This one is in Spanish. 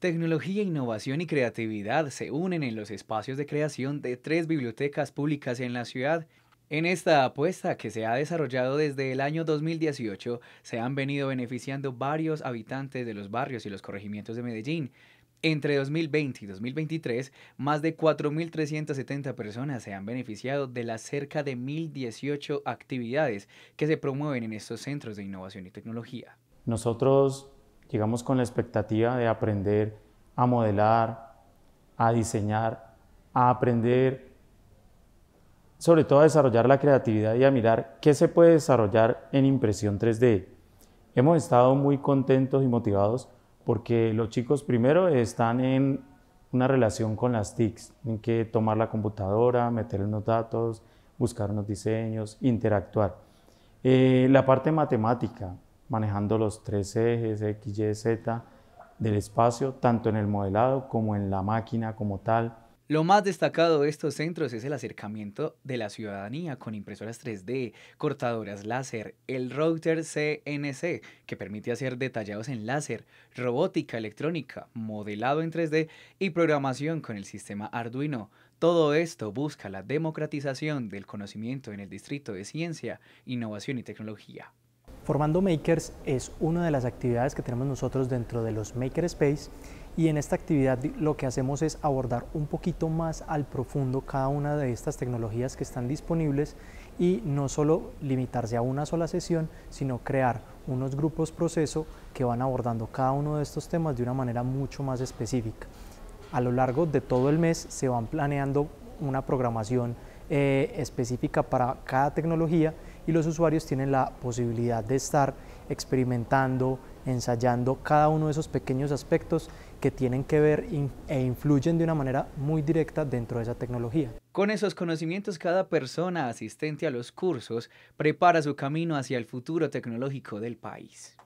Tecnología, innovación y creatividad se unen en los espacios de creación de tres bibliotecas públicas en la ciudad. En esta apuesta que se ha desarrollado desde el año 2018, se han venido beneficiando varios habitantes de los barrios y los corregimientos de Medellín. Entre 2020 y 2023, más de 4.370 personas se han beneficiado de las cerca de 1.018 actividades que se promueven en estos centros de innovación y tecnología. Nosotros Llegamos con la expectativa de aprender a modelar, a diseñar, a aprender sobre todo a desarrollar la creatividad y a mirar qué se puede desarrollar en impresión 3D. Hemos estado muy contentos y motivados porque los chicos primero están en una relación con las TICs, en que tomar la computadora, meter unos datos, buscar unos diseños, interactuar. Eh, la parte matemática, manejando los tres ejes X, Y, Z del espacio, tanto en el modelado como en la máquina como tal. Lo más destacado de estos centros es el acercamiento de la ciudadanía con impresoras 3D, cortadoras láser, el router CNC, que permite hacer detallados en láser, robótica electrónica, modelado en 3D y programación con el sistema Arduino. Todo esto busca la democratización del conocimiento en el Distrito de Ciencia, Innovación y Tecnología. Formando Makers es una de las actividades que tenemos nosotros dentro de los Maker Space y en esta actividad lo que hacemos es abordar un poquito más al profundo cada una de estas tecnologías que están disponibles y no solo limitarse a una sola sesión, sino crear unos grupos proceso que van abordando cada uno de estos temas de una manera mucho más específica. A lo largo de todo el mes se van planeando una programación eh, específica para cada tecnología y los usuarios tienen la posibilidad de estar experimentando, ensayando cada uno de esos pequeños aspectos que tienen que ver e influyen de una manera muy directa dentro de esa tecnología. Con esos conocimientos, cada persona asistente a los cursos prepara su camino hacia el futuro tecnológico del país.